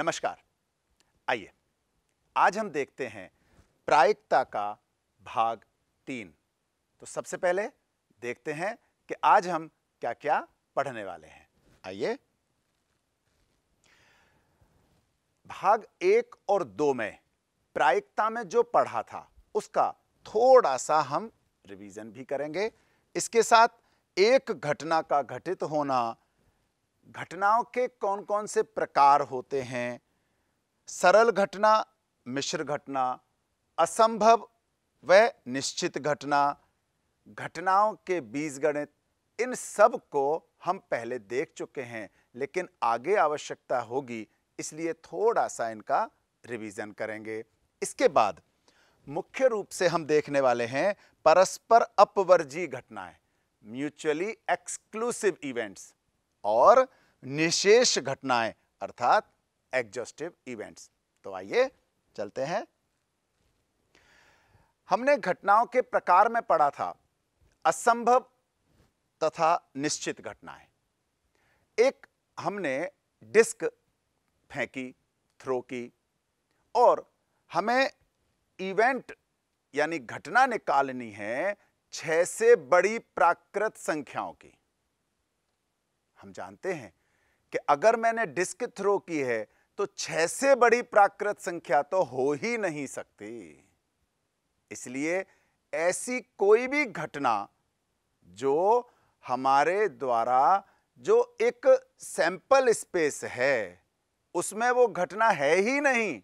नमस्कार आइए आज हम देखते हैं प्रायिकता का भाग तीन तो सबसे पहले देखते हैं कि आज हम क्या क्या पढ़ने वाले हैं आइए भाग एक और दो में प्रायिकता में जो पढ़ा था उसका थोड़ा सा हम रिवीजन भी करेंगे इसके साथ एक घटना का घटित होना घटनाओं के कौन कौन से प्रकार होते हैं सरल घटना मिश्र घटना असंभव व निश्चित घटना घटनाओं के बीज गणित इन सब को हम पहले देख चुके हैं लेकिन आगे आवश्यकता होगी इसलिए थोड़ा सा इनका रिवीजन करेंगे इसके बाद मुख्य रूप से हम देखने वाले हैं परस्पर अपवर्जी घटनाएं म्यूचुअली एक्सक्लूसिव इवेंट्स और निशेष घटनाएं अर्थात एग्जॉस्टिव इवेंट्स तो आइए चलते हैं हमने घटनाओं के प्रकार में पढ़ा था असंभव तथा निश्चित घटनाएं एक हमने डिस्क फेंकी थ्रो की और हमें इवेंट यानी घटना निकालनी है छह से बड़ी प्राकृत संख्याओं की हम जानते हैं कि अगर मैंने डिस्क थ्रो की है तो छह से बड़ी प्राकृत संख्या तो हो ही नहीं सकती इसलिए ऐसी कोई भी घटना जो हमारे द्वारा जो एक सैंपल स्पेस है उसमें वो घटना है ही नहीं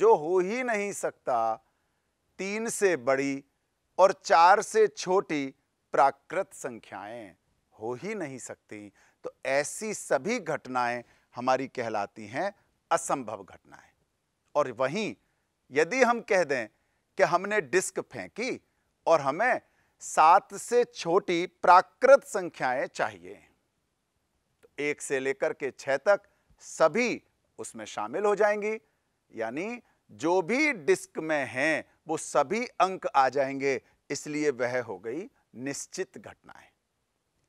जो हो ही नहीं सकता तीन से बड़ी और चार से छोटी प्राकृत संख्याएं हो ही नहीं सकती तो ऐसी सभी घटनाएं हमारी कहलाती हैं असंभव घटनाएं और वहीं यदि हम कह दें कि हमने डिस्क फेंकी और हमें सात से छोटी प्राकृत संख्याएं चाहिए तो एक से लेकर के छह तक सभी उसमें शामिल हो जाएंगी यानी जो भी डिस्क में हैं वो सभी अंक आ जाएंगे इसलिए वह हो गई निश्चित घटनाएं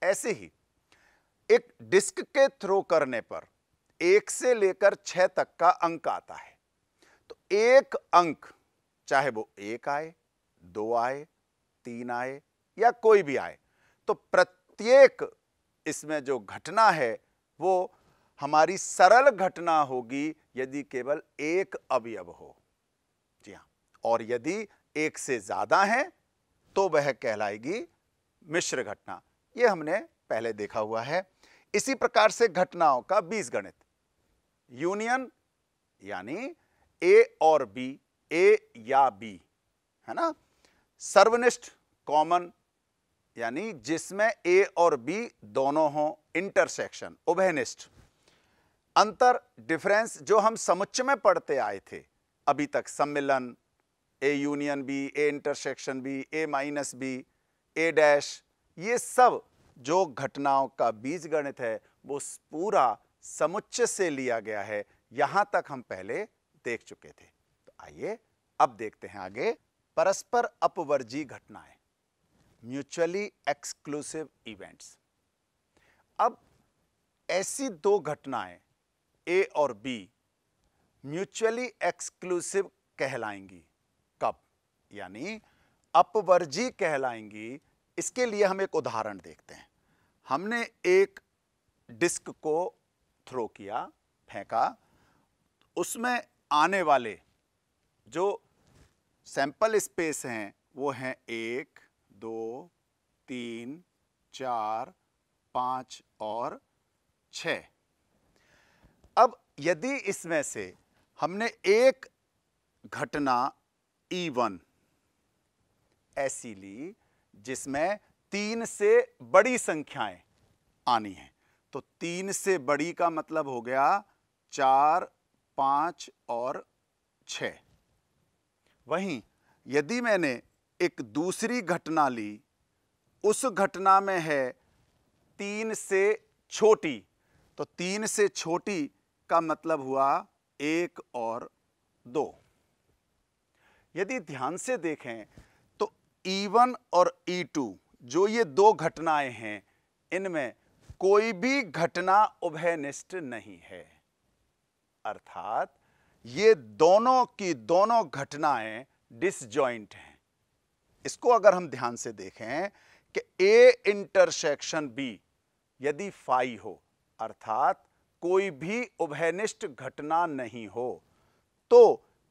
ऐसे ही एक डिस्क के थ्रो करने पर एक से लेकर छह तक का अंक आता है तो एक अंक चाहे वो एक आए दो आए तीन आए या कोई भी आए तो प्रत्येक इसमें जो घटना है वो हमारी सरल घटना होगी यदि केवल एक अवयव हो जी हाँ और यदि एक से ज्यादा है तो वह कहलाएगी मिश्र घटना ये हमने पहले देखा हुआ है इसी प्रकार से घटनाओं का बीज गणित यूनियन यानी ए और बी ए या बी है ना सर्वनिष्ठ कॉमन यानी जिसमें ए और बी दोनों हो इंटरसेक्शन उभयनिष्ठ अंतर डिफरेंस जो हम समुच्चय में पढ़ते आए थे अभी तक सम्मिलन A union B A intersection B A minus B A dash ये सब जो घटनाओं का बीज गणित है वो पूरा समुच्चय से लिया गया है यहां तक हम पहले देख चुके थे तो आइए अब देखते हैं आगे परस्पर अपवर्जी घटनाएं म्यूचुअली एक्सक्लूसिव इवेंट्स अब ऐसी दो घटनाएं ए और बी म्यूचुअली एक्सक्लूसिव कहलाएंगी कब यानी अपवर्जी कहलाएंगी इसके लिए हम एक उदाहरण देखते हैं हमने एक डिस्क को थ्रो किया फेंका उसमें आने वाले जो सैंपल स्पेस हैं वो हैं एक दो तीन चार पाँच और छ अब यदि इसमें से हमने एक घटना ई e वन ऐसी ली जिसमें तीन से बड़ी संख्याएं आनी हैं तो तीन से बड़ी का मतलब हो गया चार पांच और छ वहीं यदि मैंने एक दूसरी घटना ली उस घटना में है तीन से छोटी तो तीन से छोटी का मतलब हुआ एक और दो यदि ध्यान से देखें तो ई e वन और ई e टू जो ये दो घटनाएं हैं इनमें कोई भी घटना उभयनिष्ठ नहीं है अर्थात ये दोनों की दोनों घटनाएं डिसजॉइंट हैं इसको अगर हम ध्यान से देखें कि ए इंटरसेक्शन बी यदि फाई हो अर्थात कोई भी उभयनिष्ठ घटना नहीं हो तो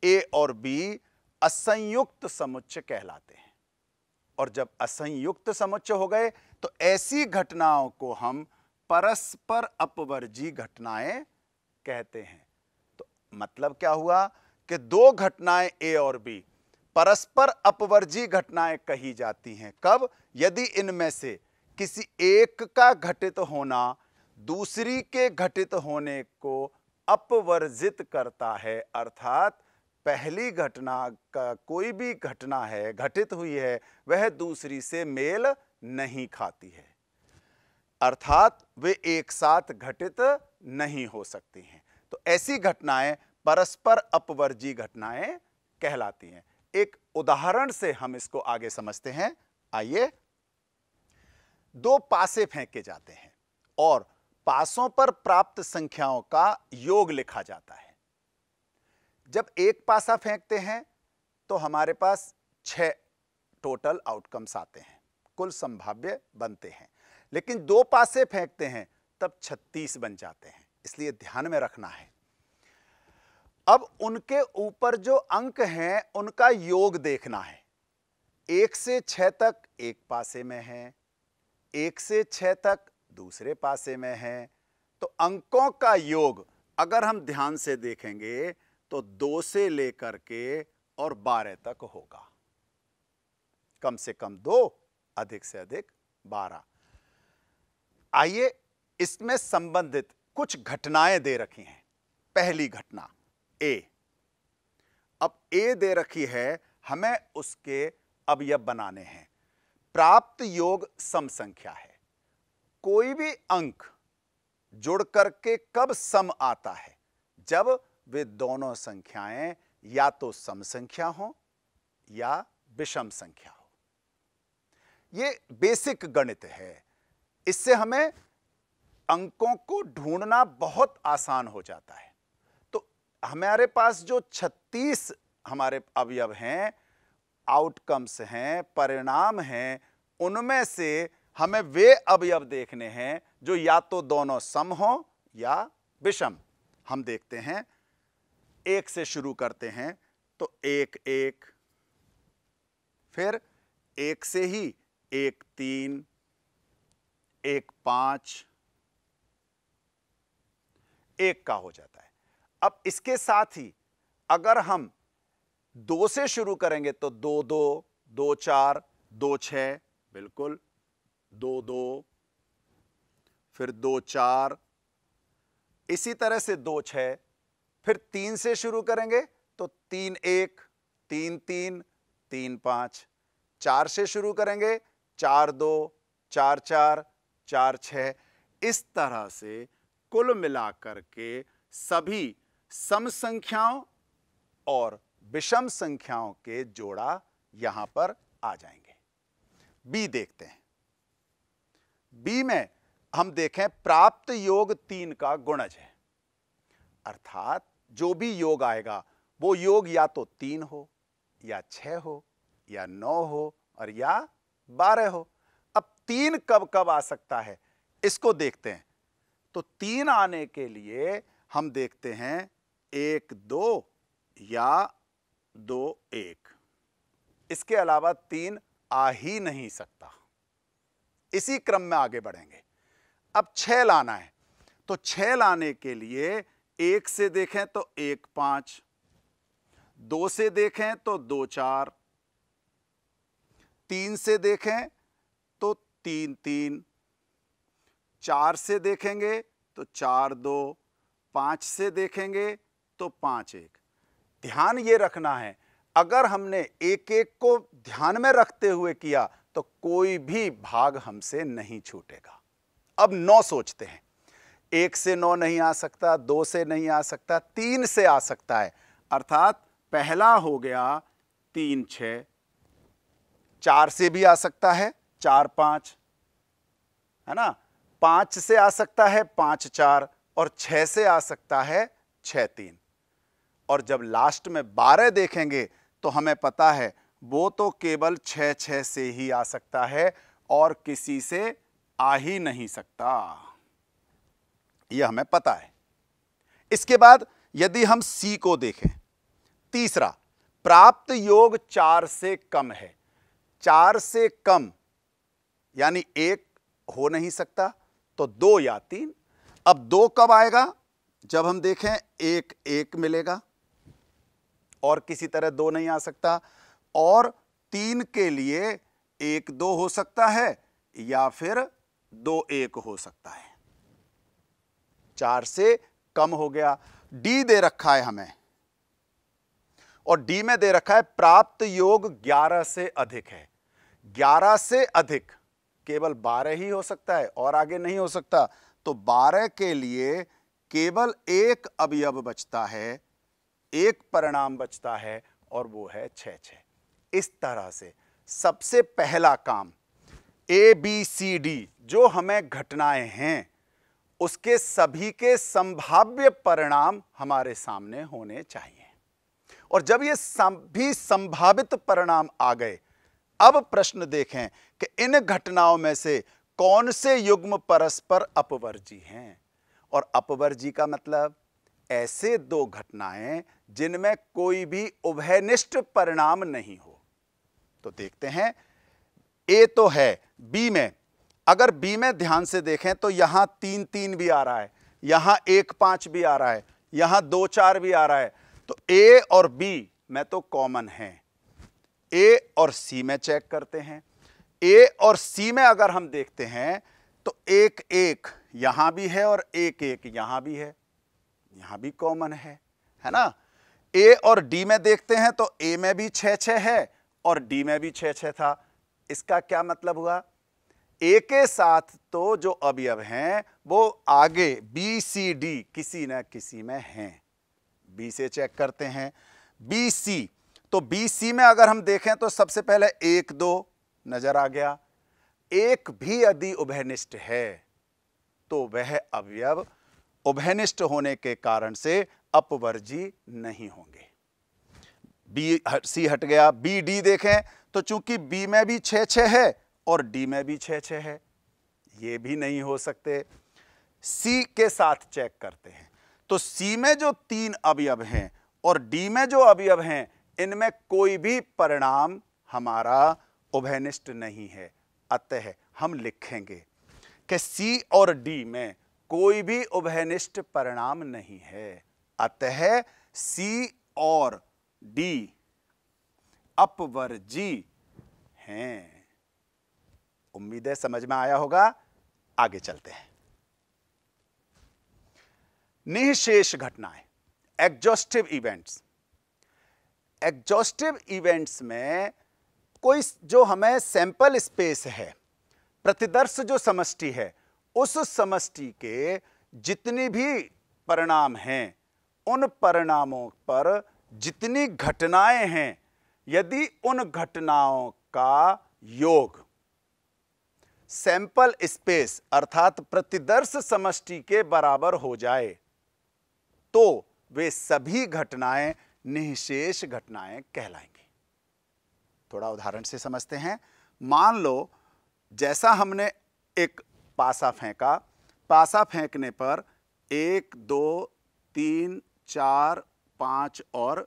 ए और बी असंयुक्त समुच्चय कहलाते हैं और जब असंयुक्त समुच्चय हो गए तो ऐसी घटनाओं को हम परस्पर अपवर्जी घटनाएं कहते हैं तो मतलब क्या हुआ कि दो घटनाएं ए और बी परस्पर अपवर्जी घटनाएं कही जाती हैं कब यदि इनमें से किसी एक का घटित होना दूसरी के घटित होने को अपवर्जित करता है अर्थात पहली घटना का कोई भी घटना है घटित हुई है वह दूसरी से मेल नहीं खाती है अर्थात वे एक साथ घटित नहीं हो सकती हैं तो ऐसी घटनाएं परस्पर अपवर्जी घटनाएं कहलाती हैं एक उदाहरण से हम इसको आगे समझते हैं आइए दो पासे फेंके जाते हैं और पासों पर प्राप्त संख्याओं का योग लिखा जाता है जब एक पासा फेंकते हैं तो हमारे पास छः टोटल आउटकम्स आते हैं कुल संभाव्य बनते हैं लेकिन दो पासे फेंकते हैं तब 36 बन जाते हैं इसलिए ध्यान में रखना है अब उनके ऊपर जो अंक हैं उनका योग देखना है एक से छ तक एक पासे में है एक से छ तक दूसरे पासे में है तो अंकों का योग अगर हम ध्यान से देखेंगे तो दो से लेकर के और बारह तक होगा कम से कम दो अधिक से अधिक बारह आइए इसमें संबंधित कुछ घटनाएं दे रखी हैं पहली घटना ए अब ए दे रखी है हमें उसके अब यह बनाने हैं प्राप्त योग सम संख्या है कोई भी अंक जुड़ करके कब सम आता है जब वे दोनों संख्याएं या तो सम संख्या हो या विषम संख्या हो ये बेसिक गणित है इससे हमें अंकों को ढूंढना बहुत आसान हो जाता है तो हमारे पास जो 36 हमारे अवयव हैं आउटकम्स हैं परिणाम हैं उनमें से हमें वे अवयव देखने हैं जो या तो दोनों सम हो या विषम हम देखते हैं एक से शुरू करते हैं तो एक एक फिर एक से ही एक तीन एक पांच एक का हो जाता है अब इसके साथ ही अगर हम दो से शुरू करेंगे तो दो दो दो चार दो छ बिल्कुल दो दो फिर दो चार इसी तरह से दो छ फिर तीन से शुरू करेंगे तो तीन एक तीन तीन तीन पांच चार से शुरू करेंगे चार दो चार चार चार छह इस तरह से कुल मिलाकर के सभी सम संख्याओं और विषम संख्याओं के जोड़ा यहां पर आ जाएंगे बी देखते हैं बी में हम देखें प्राप्त योग तीन का गुणज है अर्थात जो भी योग आएगा वो योग या तो तीन हो या छ हो या नौ हो और या बारह हो अब तीन कब कब आ सकता है इसको देखते हैं तो तीन आने के लिए हम देखते हैं एक दो या दो एक इसके अलावा तीन आ ही नहीं सकता इसी क्रम में आगे बढ़ेंगे अब छह लाना है तो छह लाने के लिए एक से देखें तो एक पांच दो से देखें तो दो चार तीन से देखें तो तीन तीन चार से देखेंगे तो चार दो पांच से देखेंगे तो पांच एक ध्यान ये रखना है अगर हमने एक एक को ध्यान में रखते हुए किया तो कोई भी भाग हमसे नहीं छूटेगा अब नौ सोचते हैं एक से नौ नहीं आ सकता दो से नहीं आ सकता तीन से आ सकता है अर्थात पहला हो गया तीन छ चार से भी आ सकता है चार पांच है ना पांच से आ सकता है पांच चार और छह से आ सकता है छ तीन और जब लास्ट में बारह देखेंगे तो हमें पता है वो तो केवल छ छ से ही आ सकता है और किसी से आ ही नहीं सकता यह हमें पता है इसके बाद यदि हम सी को देखें तीसरा प्राप्त योग चार से कम है चार से कम यानी एक हो नहीं सकता तो दो या तीन अब दो कब आएगा जब हम देखें एक एक मिलेगा और किसी तरह दो नहीं आ सकता और तीन के लिए एक दो हो सकता है या फिर दो एक हो सकता है चार से कम हो गया डी दे रखा है हमें और डी में दे रखा है प्राप्त योग 11 से अधिक है 11 से अधिक केवल 12 ही हो सकता है और आगे नहीं हो सकता तो 12 के लिए केवल एक अवयव बचता है एक परिणाम बचता है और वो है छ छह इस तरह से सबसे पहला काम ए बी सी डी जो हमें घटनाएं हैं उसके सभी के संभाव्य परिणाम हमारे सामने होने चाहिए और जब ये सभी संभावित परिणाम आ गए अब प्रश्न देखें कि इन घटनाओं में से कौन से युग्म परस्पर अपवर्जी हैं और अपवर्जी का मतलब ऐसे दो घटनाएं जिनमें कोई भी उभयनिष्ठ परिणाम नहीं हो तो देखते हैं ए तो है बी में अगर बी में ध्यान से देखें तो यहाँ तीन तीन भी आ रहा है यहाँ एक पाँच भी आ रहा है यहाँ दो चार भी आ रहा है तो ए और बी में तो कॉमन है ए और सी में चेक करते हैं ए और सी में अगर हम देखते हैं तो एक एक यहाँ भी है और एक एक यहाँ भी है यहाँ भी कॉमन है है ना ए और डी में देखते हैं तो ए में भी छः छः है और डी में भी छः छः था इसका क्या मतलब हुआ ए के साथ तो जो अवयव हैं वो आगे बी सी डी किसी न किसी में हैं बी से चेक करते हैं बी सी तो बी सी में अगर हम देखें तो सबसे पहले एक दो नजर आ गया एक भी यदि उभयनिष्ठ है तो वह अवयव उभयनिष्ठ होने के कारण से अपवर्जी नहीं होंगे बी सी हट गया बी डी देखें तो चूंकि बी में भी छः छः है और डी में भी छः छः है ये भी नहीं हो सकते सी के साथ चेक करते हैं तो सी में जो तीन अवयव हैं और डी में जो अवयव हैं इनमें कोई भी परिणाम हमारा उभयनिष्ठ नहीं है अतः हम लिखेंगे कि सी और डी में कोई भी उभयनिष्ठ परिणाम नहीं है अतः सी और डी अपवर्जी हैं उम्मीद है समझ में आया होगा आगे चलते हैं निःशेष घटनाएं एग्जॉस्टिव इवेंट्स एग्जॉस्टिव इवेंट्स में कोई जो हमें सैंपल स्पेस है प्रतिदर्श जो समष्टि है उस समष्टि के जितनी भी परिणाम हैं उन परिणामों पर जितनी घटनाएं हैं यदि उन घटनाओं का योग सैंपल स्पेस अर्थात प्रतिदर्श समष्टि के बराबर हो जाए तो वे सभी घटनाएं निःशेष घटनाएं कहलाएंगी थोड़ा उदाहरण से समझते हैं मान लो जैसा हमने एक पासा फेंका पासा फेंकने पर एक दो तीन चार पांच और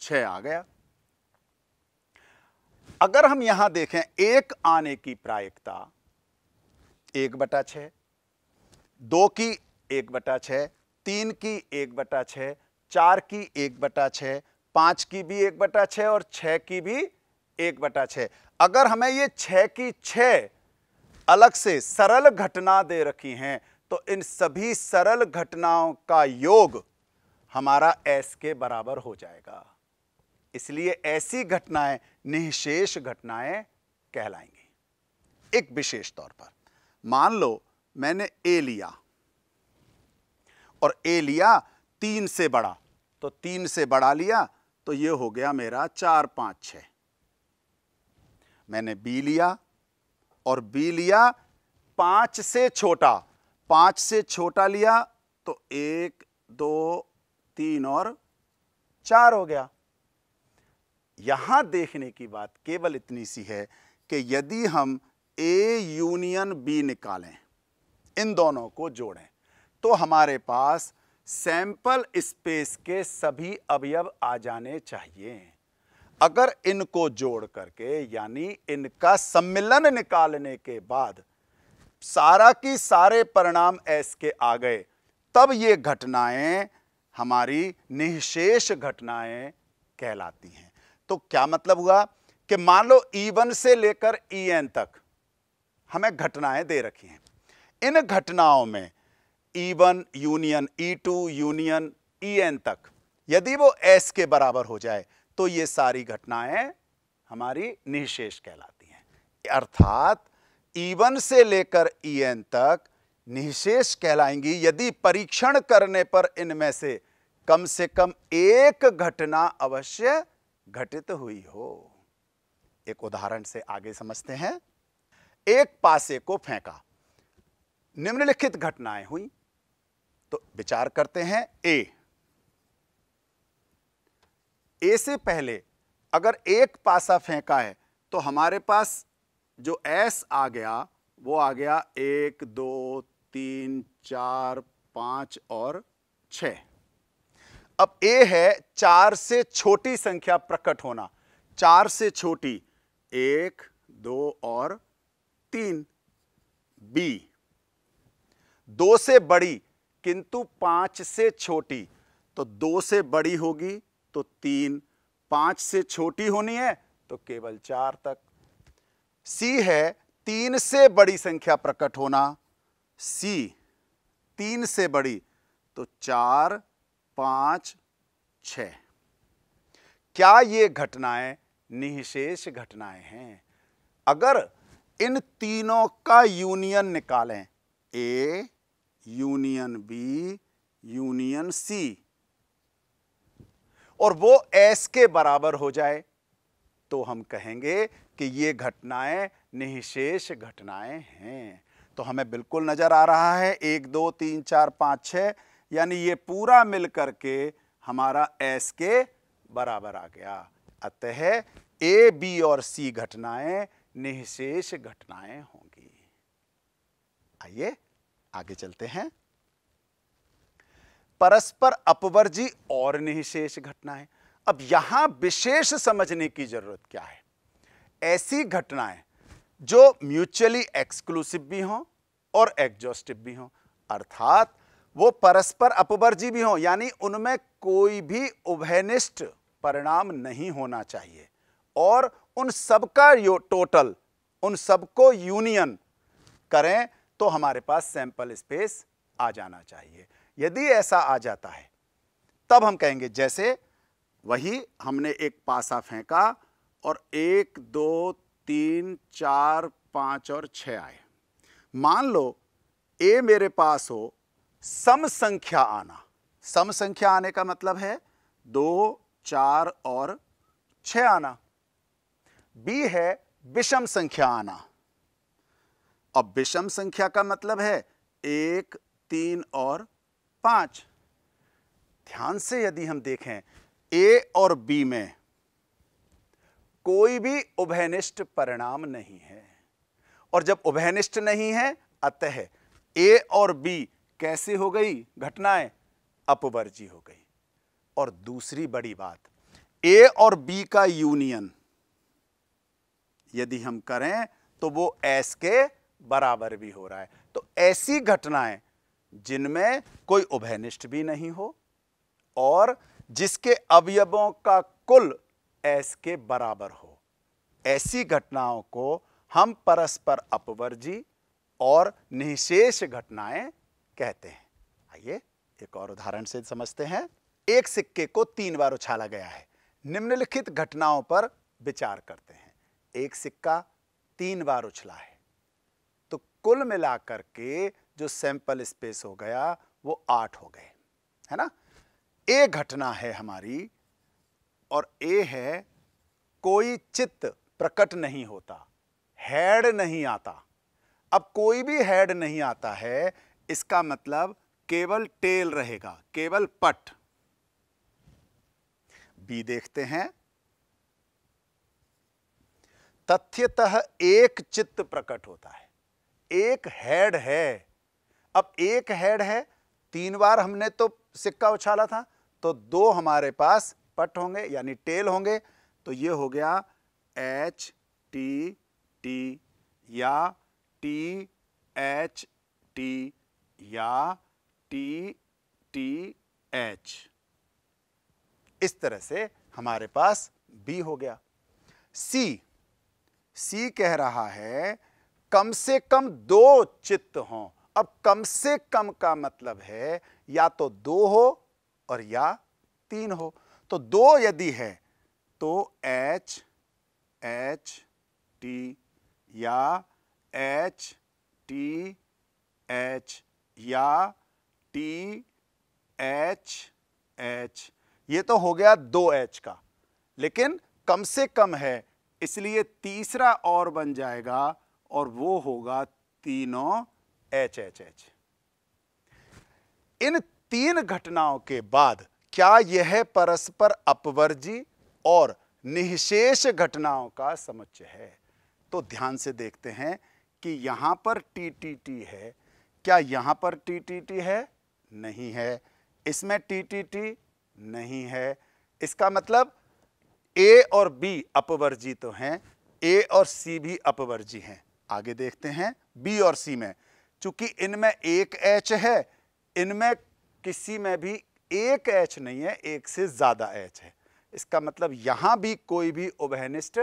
छ आ गया अगर हम यहां देखें एक आने की प्रायिकता एक बटा छः दो की एक बटा छः तीन की एक बटा छः चार की एक बटा छः पाँच की भी एक बटा छः और छः की भी एक बटा छः अगर हमें ये छः की छः अलग से सरल घटना दे रखी हैं तो इन सभी सरल घटनाओं का योग हमारा एस के बराबर हो जाएगा इसलिए ऐसी घटनाएं निःशेष घटनाएं कहलाएंगी एक विशेष तौर पर मान लो मैंने ए लिया और ए लिया तीन से बड़ा तो तीन से बड़ा लिया तो ये हो गया मेरा चार पाँच छ मैंने बी लिया और बी लिया पाँच से छोटा पाँच से छोटा लिया तो एक दो तीन और चार हो गया यहां देखने की बात केवल इतनी सी है कि यदि हम ए यूनियन बी निकालें इन दोनों को जोड़ें तो हमारे पास सैंपल स्पेस के सभी अवयव आ जाने चाहिए अगर इनको जोड़ करके यानी इनका सम्मिलन निकालने के बाद सारा की सारे परिणाम एस के आ गए तब ये घटनाएं हमारी निशेष घटनाएं कहलाती हैं तो क्या मतलब हुआ कि मान लो ई e वन से लेकर ई e एन तक हमें घटनाएं दे रखी हैं इन घटनाओं में E one union E two union E N तक यदि वो एस के बराबर हो जाए तो ये सारी घटनाएं हमारी निशेष कहलाती हैं अर्थात ई e वन से लेकर ई e एन तक निशेष कहलाएंगी यदि परीक्षण करने पर इनमें से कम से कम एक घटना अवश्य घटित हुई हो एक उदाहरण से आगे समझते हैं एक पासे को फेंका निम्नलिखित घटनाएं हुई तो विचार करते हैं ए ए से पहले अगर एक पासा फेंका है तो हमारे पास जो एस आ गया वो आ गया एक दो तीन चार पांच और छ अब ए है चार से छोटी संख्या प्रकट होना चार से छोटी एक दो और तीन बी दो से बड़ी किंतु पांच से छोटी तो दो से बड़ी होगी तो तीन पांच से छोटी होनी है तो केवल चार तक सी है तीन से बड़ी संख्या प्रकट होना सी तीन से बड़ी तो चार पांच छ क्या ये घटनाएं निशेष घटनाएं हैं अगर इन तीनों का यूनियन निकालें A union B union C और वो एस के बराबर हो जाए तो हम कहेंगे कि ये घटनाएं निशेष घटनाएं हैं तो हमें बिल्कुल नज़र आ रहा है एक दो तीन चार पाँच छ यानी ये पूरा मिल करके हमारा एस के बराबर आ गया अतः ए बी और सी घटनाएं निःशेष घटनाएं होंगी आइए आगे चलते हैं परस्पर अपवर्जी और निशेष घटनाएं अब यहां विशेष समझने की जरूरत क्या है ऐसी घटनाएं जो म्यूचुअली एक्सक्लूसिव भी हों और एग्जॉस्टिव भी हों अर्थात वो परस्पर अपवर्जी भी हों यानी उनमें कोई भी उभयनिष्ठ परिणाम नहीं होना चाहिए और उन सबका टोटल उन सबको यूनियन करें तो हमारे पास सैंपल स्पेस आ जाना चाहिए यदि ऐसा आ जाता है तब हम कहेंगे जैसे वही हमने एक पासा फेंका और एक दो तीन चार पाँच और छ आए मान लो ए मेरे पास हो सम संख्या आना सम संख्या आने का मतलब है दो चार और छ आना बी है विषम संख्या आना अब विषम संख्या का मतलब है एक तीन और पांच ध्यान से यदि हम देखें ए और बी में कोई भी उभयनिष्ठ परिणाम नहीं है और जब उभयनिष्ठ नहीं है अतः ए और बी कैसे हो गई घटनाएं अपवर्जी हो गई और दूसरी बड़ी बात ए और बी का यूनियन यदि हम करें तो वो एस के बराबर भी हो रहा है तो ऐसी घटनाएं जिनमें कोई उभयनिष्ठ भी नहीं हो और जिसके अवयवों का कुल एस के बराबर हो ऐसी घटनाओं को हम परस्पर अपवर्जी और निशेष घटनाएं कहते हैं आइए एक और उदाहरण से समझते हैं एक सिक्के को तीन बार उछाला गया है निम्नलिखित घटनाओं पर विचार करते हैं एक सिक्का तीन बार उछला है तो कुल मिलाकर के जो सैंपल स्पेस हो गया वो आठ हो गए है ना ए घटना है हमारी और ए है कोई चित्त प्रकट नहीं होता हेड नहीं आता अब कोई भी हेड नहीं आता है इसका मतलब केवल टेल रहेगा केवल पट बी देखते हैं तथ्यतः एक चित्त प्रकट होता है एक हेड है अब एक हेड है तीन बार हमने तो सिक्का उछाला था तो दो हमारे पास पट होंगे यानी टेल होंगे तो ये हो गया एच टी टी या टी एच टी या टी टी एच इस तरह से हमारे पास बी हो गया सी सी कह रहा है कम से कम दो चित्त हों अब कम से कम का मतलब है या तो दो हो और या तीन हो तो दो यदि है तो एच एच टी या एच टी एच या टी एच एच ये तो हो गया दो एच का लेकिन कम से कम है इसलिए तीसरा और बन जाएगा और वो होगा तीनों एच एच एच इन तीन घटनाओं के बाद क्या यह परस्पर अपवर्जी और निशेष घटनाओं का समुच्चय है तो ध्यान से देखते हैं कि यहां पर टी टी टी है क्या यहां पर टी टी टी है नहीं है इसमें टी टी टी नहीं है इसका मतलब ए और बी अपवर्जी तो हैं ए और सी भी अपवर्जी हैं आगे देखते हैं बी और सी में चूंकि इनमें एक एच है इनमें किसी में भी एक एच नहीं है एक से ज़्यादा एच है इसका मतलब यहां भी कोई भी उभनिष्ठ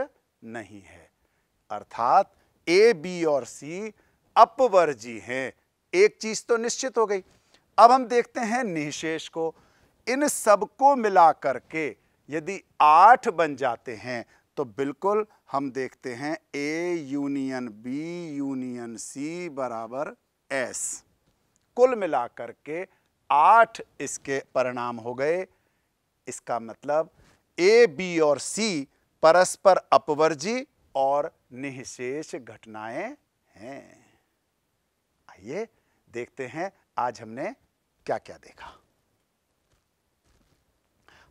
नहीं है अर्थात ए बी और सी अपवर्जी हैं एक चीज़ तो निश्चित हो गई अब हम देखते हैं निशेष को इन सबको मिला करके के यदि आठ बन जाते हैं तो बिल्कुल हम देखते हैं A union B union C बराबर एस कुल मिलाकर के आठ इसके परिणाम हो गए इसका मतलब ए बी और सी परस्पर अपवर्जी और निशेष घटनाएं हैं आइए देखते हैं आज हमने क्या क्या देखा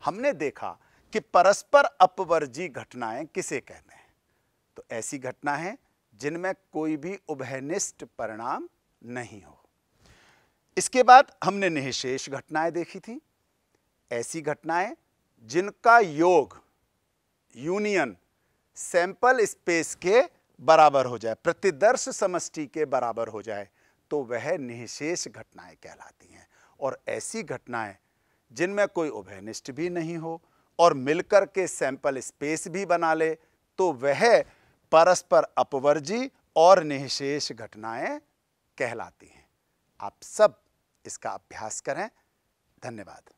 हमने देखा कि परस्पर अपवर्जी घटनाएं किसे कहते हैं तो ऐसी घटना है जिनमें कोई भी उभयनिष्ठ परिणाम नहीं हो इसके बाद हमने निःशेष घटनाएं देखी थी ऐसी घटनाएं जिनका योग यूनियन सैंपल स्पेस के बराबर हो जाए प्रतिदर्श समष्टि के बराबर हो जाए तो वह निःशेष घटनाएं कहलाती हैं और ऐसी घटनाएं जिनमें कोई उभयनिष्ठ भी नहीं हो और मिलकर के सैंपल स्पेस भी बना ले तो वह परस्पर अपवर्जी और निःशेष घटनाएं कहलाती हैं आप सब इसका अभ्यास करें धन्यवाद